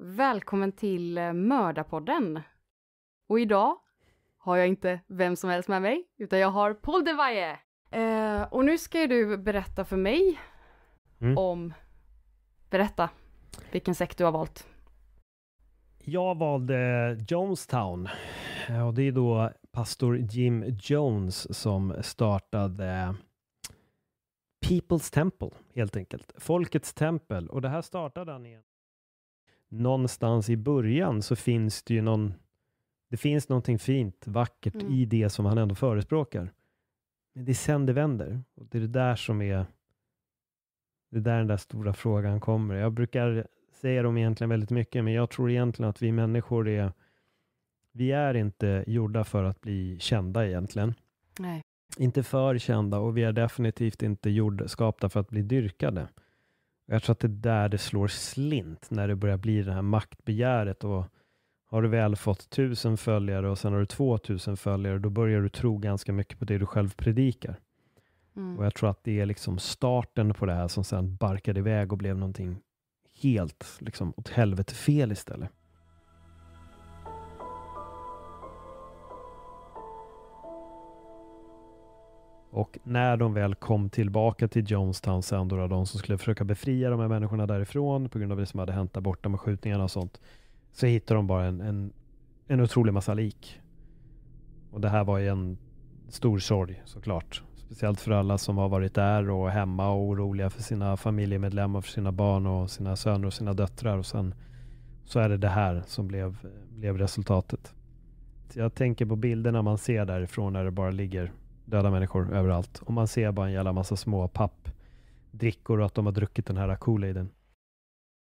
Välkommen till eh, Mördarpodden! Och idag har jag inte vem som helst med mig, utan jag har Paul Devaye! Eh, och nu ska du berätta för mig mm. om... Berätta vilken sekt du har valt. Jag valde Jonestown. Eh, och det är då pastor Jim Jones som startade People's Temple, helt enkelt. Folkets tempel. Och det här startade han igen någonstans i början så finns det ju någon, det finns någonting fint, vackert mm. i det som han ändå förespråkar. Men det är sen det vänder. Och det är det där som är, det är där den där stora frågan kommer. Jag brukar säga dem egentligen väldigt mycket, men jag tror egentligen att vi människor är, vi är inte gjorda för att bli kända egentligen. Nej. Inte för kända och vi är definitivt inte gjord, skapta för att bli dyrkade. Jag tror att det är där det slår slint, när det börjar bli det här maktbegäret och har du väl fått tusen följare och sen har du två tusen följare, då börjar du tro ganska mycket på det du själv predikar. Mm. Och jag tror att det är liksom starten på det här som sen barkade iväg och blev någonting helt liksom åt helvete fel istället. Och när de väl kom tillbaka till Jonestown sen, då, de som skulle försöka befria de här människorna därifrån på grund av det som hade hänt där borta med skjutningarna och sånt, så hittade de bara en, en, en otrolig massa lik. Och det här var ju en stor sorg såklart. Speciellt för alla som har varit där och hemma och oroliga för sina familjemedlemmar, för sina barn och sina söner och sina döttrar. Och sen så är det det här som blev, blev resultatet. Jag tänker på bilderna man ser därifrån när det bara ligger döda människor överallt. Och man ser bara en jävla massa små pappdrickor och att de har druckit den här kool-aiden.